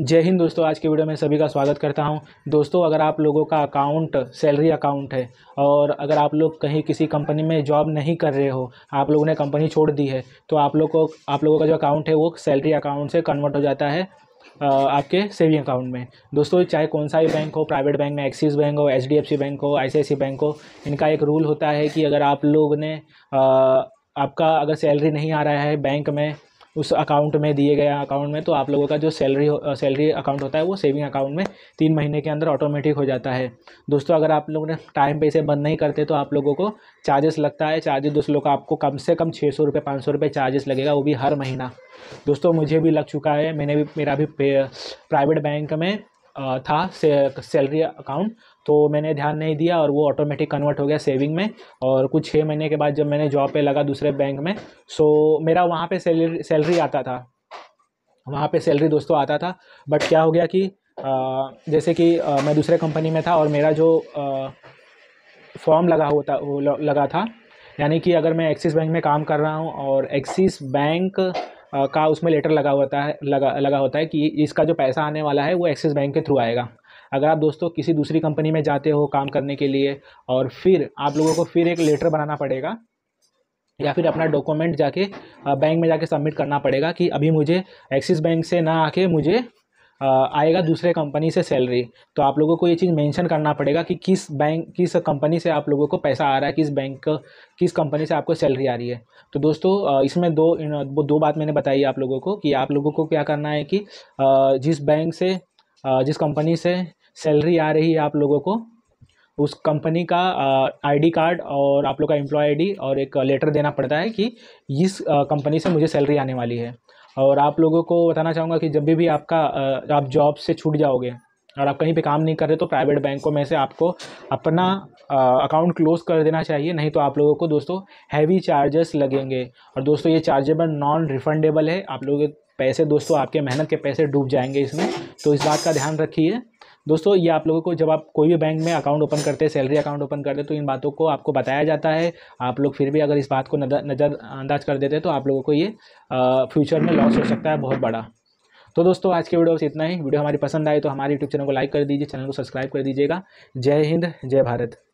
जय हिंद दोस्तों आज के वीडियो में सभी का स्वागत करता हूं दोस्तों अगर आप लोगों का अकाउंट सैलरी अकाउंट है और अगर आप लोग कहीं किसी कंपनी में जॉब नहीं कर रहे हो आप लोगों ने कंपनी छोड़ दी है तो आप लोग को आप लोगों का जो अकाउंट है वो सैलरी अकाउंट से कन्वर्ट हो जाता है आपके सेविंग अकाउंट में दोस्तों चाहे कौन सा भी बैंक हो प्राइवेट बैंक में एक्सिस बैंक हो एच बैंक हो आई बैंक हो इनका एक रूल होता है कि अगर आप लोग ने आपका अगर सैलरी नहीं आ रहा है बैंक में उस अकाउंट में दिए गए अकाउंट में तो आप लोगों का जो सैलरी सैलरी अकाउंट होता है वो सेविंग अकाउंट में तीन महीने के अंदर ऑटोमेटिक हो जाता है दोस्तों अगर आप लोगों ने टाइम पे इसे बंद नहीं करते तो आप लोगों को चार्जेस लगता है चार्जेस दोस्तों का आपको कम से कम छः सौ रुपये पाँच सौ रुपये चार्जेस लगेगा वो भी हर महीना दोस्तों मुझे भी लग चुका है मैंने भी मेरा भी प्राइवेट बैंक में था से, सैलरी अकाउंट तो मैंने ध्यान नहीं दिया और वो ऑटोमेटिक कन्वर्ट हो गया सेविंग में और कुछ छः महीने के बाद जब मैंने जॉब पे लगा दूसरे बैंक में सो मेरा वहाँ पे सैलरी सैलरी आता था वहाँ पे सैलरी दोस्तों आता था बट क्या हो गया कि आ, जैसे कि आ, मैं दूसरे कंपनी में था और मेरा जो फॉर्म लगा होता लगा था यानी कि अगर मैं एक्सिस बैंक में काम कर रहा हूँ और एक्सिस बैंक का उसमें लेटर लगा होता है लगा लगा होता है कि इसका जो पैसा आने वाला है वो एक्सिस बैंक के थ्रू आएगा अगर आप दोस्तों किसी दूसरी कंपनी में जाते हो काम करने के लिए और फिर आप लोगों को फिर एक लेटर बनाना पड़ेगा या फिर अपना डॉक्यूमेंट जाके बैंक में जाके सबमिट करना पड़ेगा कि अभी मुझे एक्सिस बैंक से ना आके मुझे आएगा दूसरे कंपनी से सैलरी तो आप लोगों को ये चीज़ मेंशन करना पड़ेगा कि किस बैंक किस कंपनी से आप लोगों को पैसा आ रहा है किस बैंक किस कंपनी से आपको सैलरी आ रही है तो दोस्तों इसमें दो वो दो बात मैंने बताई आप लोगों को कि आप लोगों को क्या करना है कि जिस बैंक से जिस कंपनी से सैलरी आ रही है आप लोगों को उस कंपनी का आईडी कार्ड और आप लोग का एम्प्लॉय आईडी और एक लेटर देना पड़ता है कि इस कंपनी से मुझे सैलरी आने वाली है और आप लोगों को बताना चाहूँगा कि जब भी भी आपका आप जॉब से छूट जाओगे और आप कहीं पे काम नहीं कर रहे तो प्राइवेट बैंकों में से आपको अपना अकाउंट क्लोज कर देना चाहिए नहीं तो आप लोगों को दोस्तों हैवी चार्जेस लगेंगे और दोस्तों ये चार्जेबल नॉन रिफंडेबल है आप लोगों के पैसे दोस्तों आपके मेहनत के पैसे डूब जाएंगे इसमें तो इस बात का ध्यान रखिए दोस्तों ये आप लोगों को जब आप कोई भी बैंक में अकाउंट ओपन करते हैं सैलरी अकाउंट ओपन करते हैं तो इन बातों को आपको बताया जाता है आप लोग फिर भी अगर इस बात को नज़रअंदाज कर देते हैं तो आप लोगों को ये फ्यूचर में लॉस हो सकता है बहुत बड़ा तो दोस्तों आज के वीडियो से इतना ही वीडियो हमारी पसंद आए तो हमारे यूट्यूब चैनल को लाइक कर दीजिए चैनल को सब्सक्राइब कर दीजिएगा जय हिंद जय भारत